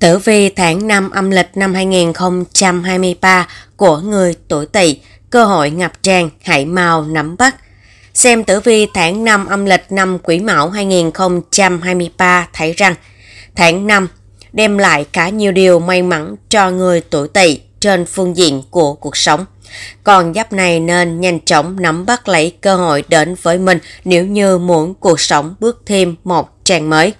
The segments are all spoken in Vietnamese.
Tử vi tháng 5 âm lịch năm 2023 của người tuổi Tỵ, cơ hội ngập tràn, hãy mau nắm bắt. Xem tử vi tháng 5 âm lịch năm Quý Mão 2023 thấy rằng tháng 5 đem lại cả nhiều điều may mắn cho người tuổi Tỵ trên phương diện của cuộc sống. Còn giáp này nên nhanh chóng nắm bắt lấy cơ hội đến với mình nếu như muốn cuộc sống bước thêm một trang mới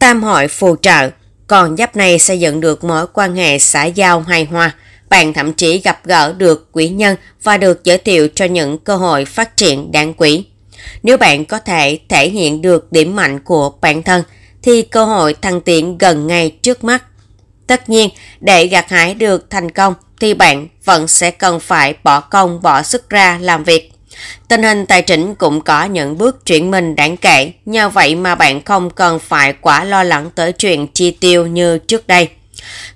tam hội phù trợ. Còn giáp này xây dựng được mối quan hệ xã giao hài hòa. Bạn thậm chí gặp gỡ được quỷ nhân và được giới thiệu cho những cơ hội phát triển đáng quý. Nếu bạn có thể thể hiện được điểm mạnh của bản thân, thì cơ hội thăng tiến gần ngay trước mắt. Tất nhiên, để gặt hái được thành công thì bạn vẫn sẽ cần phải bỏ công bỏ sức ra làm việc. Tình hình tài chính cũng có những bước chuyển mình đáng kể, nhờ vậy mà bạn không cần phải quá lo lắng tới chuyện chi tiêu như trước đây.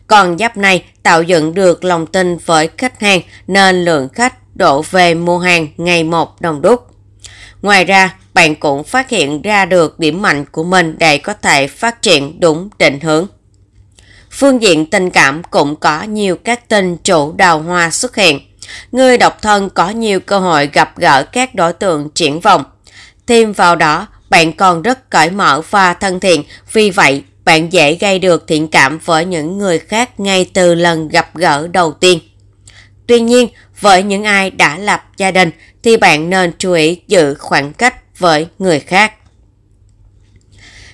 Còn giáp này tạo dựng được lòng tin với khách hàng nên lượng khách đổ về mua hàng ngày một đông đúc. Ngoài ra, bạn cũng phát hiện ra được điểm mạnh của mình để có thể phát triển đúng định hướng. Phương diện tình cảm cũng có nhiều các tên chủ đào hoa xuất hiện – người độc thân có nhiều cơ hội gặp gỡ các đối tượng triển vọng. Thêm vào đó, bạn còn rất cởi mở và thân thiện, vì vậy bạn dễ gây được thiện cảm với những người khác ngay từ lần gặp gỡ đầu tiên. Tuy nhiên, với những ai đã lập gia đình thì bạn nên chú ý giữ khoảng cách với người khác.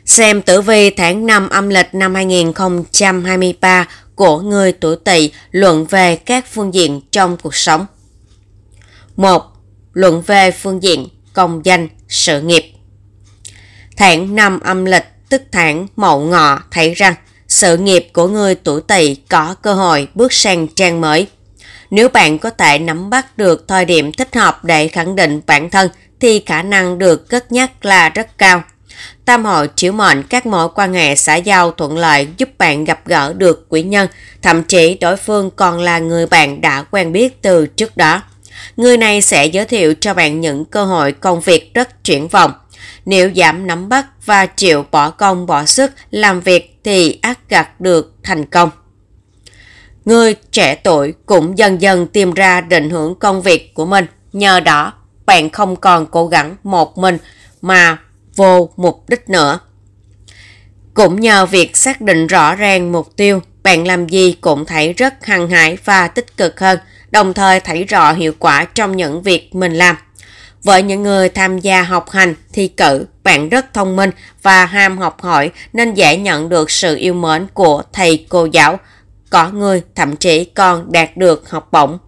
Xem tử vi tháng 5 âm lịch năm 2023 của người tuổi tỵ luận về các phương diện trong cuộc sống. 1. Luận về phương diện công danh, sự nghiệp. Tháng năm âm lịch tức tháng Mậu Ngọ thấy rằng sự nghiệp của người tuổi tỵ có cơ hội bước sang trang mới. Nếu bạn có thể nắm bắt được thời điểm thích hợp để khẳng định bản thân thì khả năng được cất nhắc là rất cao. Tam hội chiếu mệnh các mối quan hệ xã giao thuận lợi giúp bạn gặp gỡ được quý nhân, thậm chí đối phương còn là người bạn đã quen biết từ trước đó. Người này sẽ giới thiệu cho bạn những cơ hội công việc rất triển vọng. Nếu giảm nắm bắt và chịu bỏ công bỏ sức làm việc thì ác gặt được thành công. Người trẻ tuổi cũng dần dần tìm ra định hướng công việc của mình. Nhờ đó, bạn không còn cố gắng một mình mà vô mục đích nữa. Cũng nhờ việc xác định rõ ràng mục tiêu, bạn làm gì cũng thấy rất hăng hái và tích cực hơn, đồng thời thấy rõ hiệu quả trong những việc mình làm. Với những người tham gia học hành, thi cử, bạn rất thông minh và ham học hỏi nên dễ nhận được sự yêu mến của thầy cô giáo. Có người thậm chí còn đạt được học bổng.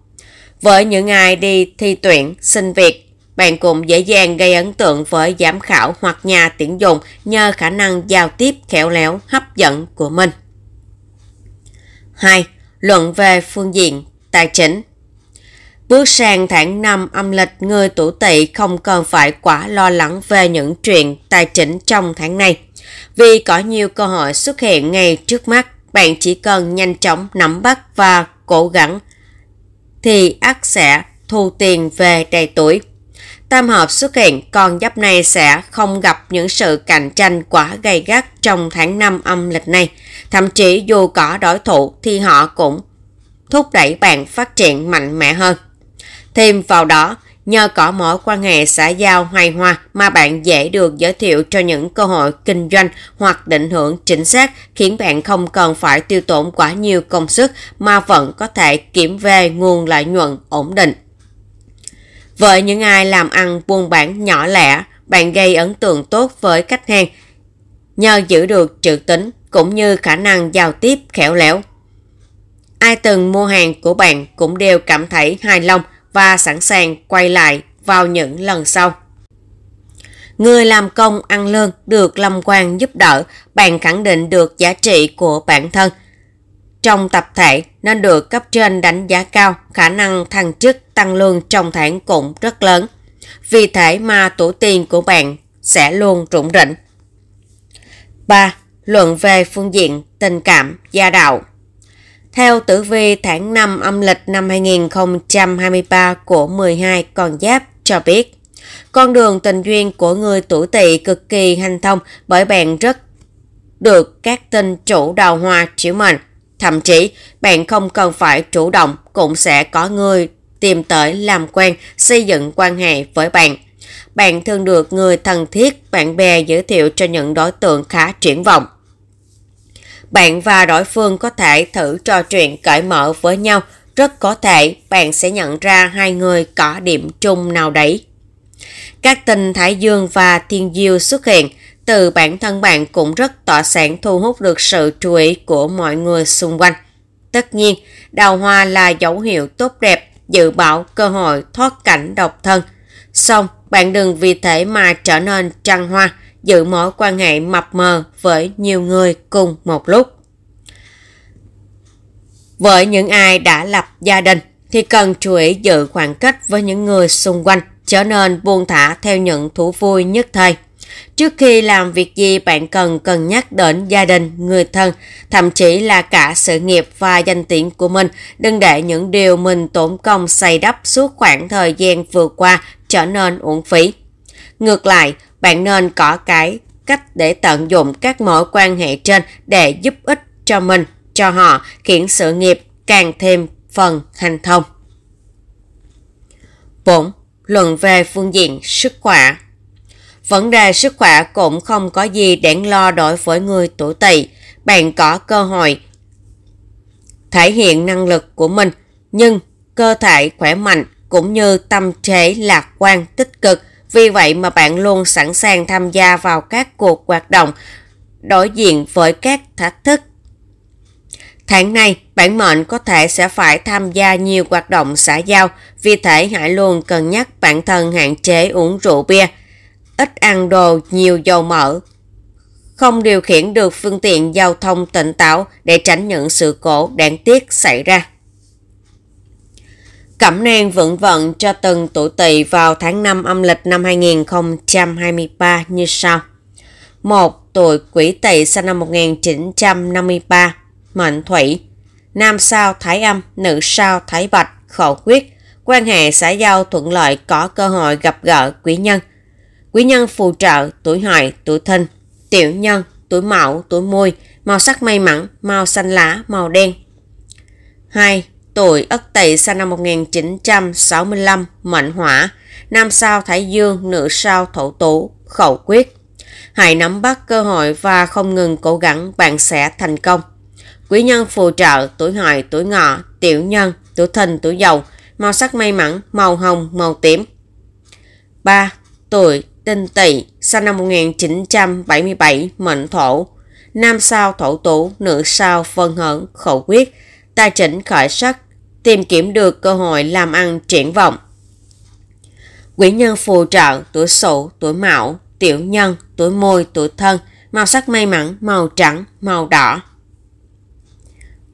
Với những ai đi thi tuyển, xin việc bạn cũng dễ dàng gây ấn tượng với giám khảo hoặc nhà tuyển dụng nhờ khả năng giao tiếp khéo léo hấp dẫn của mình. 2. Luận về phương diện tài chính Bước sang tháng 5 âm lịch, người tuổi tỵ không cần phải quá lo lắng về những chuyện tài chính trong tháng này. Vì có nhiều cơ hội xuất hiện ngay trước mắt, bạn chỉ cần nhanh chóng nắm bắt và cố gắng thì ắt sẽ thu tiền về đầy tuổi tam hợp xuất hiện, con giáp này sẽ không gặp những sự cạnh tranh quá gay gắt trong tháng 5 âm lịch này. Thậm chí dù có đối thủ thì họ cũng thúc đẩy bạn phát triển mạnh mẽ hơn. Thêm vào đó, nhờ có mối quan hệ xã giao hoài hòa mà bạn dễ được giới thiệu cho những cơ hội kinh doanh hoặc định hướng chính xác khiến bạn không cần phải tiêu tốn quá nhiều công sức mà vẫn có thể kiểm về nguồn lợi nhuận ổn định. Với những ai làm ăn buôn bản nhỏ lẻ, bạn gây ấn tượng tốt với khách hàng nhờ giữ được trữ tính cũng như khả năng giao tiếp khéo léo. Ai từng mua hàng của bạn cũng đều cảm thấy hài lòng và sẵn sàng quay lại vào những lần sau. Người làm công ăn lương được Lâm quan giúp đỡ, bạn khẳng định được giá trị của bản thân – trong tập thể nên được cấp trên đánh giá cao, khả năng thăng chức tăng lương trong tháng cũng rất lớn. Vì thế mà tổ tiên của bạn sẽ luôn rủng rỉnh. 3. Luận về phương diện tình cảm, gia đạo Theo tử vi tháng 5 âm lịch năm 2023 của 12 con giáp cho biết, con đường tình duyên của người tuổi tỵ cực kỳ hành thông bởi bạn rất được các tinh chủ đào hoa chiếu mệnh Thậm chí, bạn không cần phải chủ động cũng sẽ có người tìm tới làm quen, xây dựng quan hệ với bạn. Bạn thường được người thân thiết, bạn bè giới thiệu cho những đối tượng khá triển vọng. Bạn và đối phương có thể thử trò chuyện cởi mở với nhau, rất có thể bạn sẽ nhận ra hai người có điểm chung nào đấy. Các tinh Thái Dương và Thiên Diêu xuất hiện – từ bản thân bạn cũng rất tỏa sáng thu hút được sự chú ý của mọi người xung quanh. Tất nhiên, đào hoa là dấu hiệu tốt đẹp, dự báo cơ hội thoát cảnh độc thân. Xong, bạn đừng vì thế mà trở nên trăng hoa, giữ mối quan hệ mập mờ với nhiều người cùng một lúc. Với những ai đã lập gia đình thì cần chú ý giữ khoảng cách với những người xung quanh, trở nên buông thả theo những thú vui nhất thời. Trước khi làm việc gì bạn cần cân nhắc đến gia đình, người thân, thậm chí là cả sự nghiệp và danh tiếng của mình. Đừng để những điều mình tổn công xây đắp suốt khoảng thời gian vừa qua trở nên uổng phí. Ngược lại, bạn nên có cái cách để tận dụng các mối quan hệ trên để giúp ích cho mình, cho họ, khiến sự nghiệp càng thêm phần hành thông. 4. Luận về phương diện sức khỏe Vấn đề sức khỏe cũng không có gì đáng lo đối với người tuổi tỵ. Bạn có cơ hội thể hiện năng lực của mình, nhưng cơ thể khỏe mạnh cũng như tâm trí lạc quan tích cực. Vì vậy mà bạn luôn sẵn sàng tham gia vào các cuộc hoạt động, đối diện với các thách thức. Tháng này, bản mệnh có thể sẽ phải tham gia nhiều hoạt động xã giao, vì thế hãy luôn cân nhắc bản thân hạn chế uống rượu bia, ít ăn đồ nhiều dầu mỡ, không điều khiển được phương tiện giao thông tỉnh táo để tránh những sự cố đáng tiếc xảy ra. Cẩm nang vận vận cho từng tuổi tỵ vào tháng 5 âm lịch năm 2023 như sau. 1. Tuổi quỷ tỵ sinh năm 1953, mệnh thủy, nam sao thái âm, nữ sao thái bạch, khẩu quyết, quan hệ xã giao thuận lợi có cơ hội gặp gỡ quý nhân – quý nhân phù trợ, tuổi hợi, tuổi thìn, tiểu nhân, tuổi mão, tuổi mùi, màu sắc may mắn, màu xanh lá, màu đen. 2. Tuổi Ất Tỵ sinh năm 1965, mệnh hỏa, nam sao Thái Dương, nữ sao Thổ Tú, khẩu quyết. Hãy nắm bắt cơ hội và không ngừng cố gắng bạn sẽ thành công. Quý nhân phù trợ tuổi hợi, tuổi ngọ, tiểu nhân, tuổi thìn, tuổi Dậu. màu sắc may mắn, màu hồng, màu tím. 3. Tuổi Đinh Tỵ, sinh năm 1977, mệnh thổ, nam sao thổ tủ, nữ sao phân hận, khẩu quyết, tài chỉnh khởi sắc, tìm kiếm được cơ hội làm ăn triển vọng. Quỷ nhân phù trợ, tuổi sổ, tuổi mão, tiểu nhân, tuổi môi, tuổi thân, màu sắc may mắn, màu trắng, màu đỏ.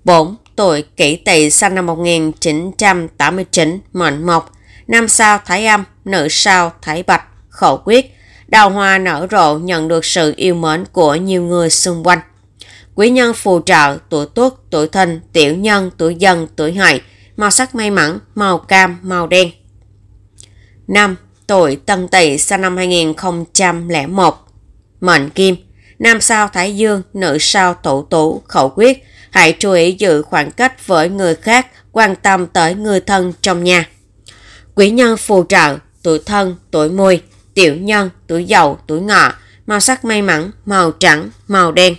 4. Tuổi kỷ tỵ sinh năm 1989, mệnh mộc, nam sao thái âm, nữ sao thái bạch, khẩu quyết, đào hoa nở rộ nhận được sự yêu mến của nhiều người xung quanh. Quý nhân phù trợ, tuổi tuất, tuổi thìn, tiểu nhân, tuổi dần, tuổi hợi, màu sắc may mắn, màu cam, màu đen. 5. Tuổi Tân Tỵ sinh năm 2001. Mệnh Kim, nam sao Thái Dương, nữ sao Tụ Tụ, khẩu quyết, hãy chú ý giữ khoảng cách với người khác, quan tâm tới người thân trong nhà. Quý nhân phù trợ, tuổi thân, tuổi mùi, tiểu nhân, tuổi giàu tuổi ngọ, màu sắc may mắn, màu trắng, màu đen.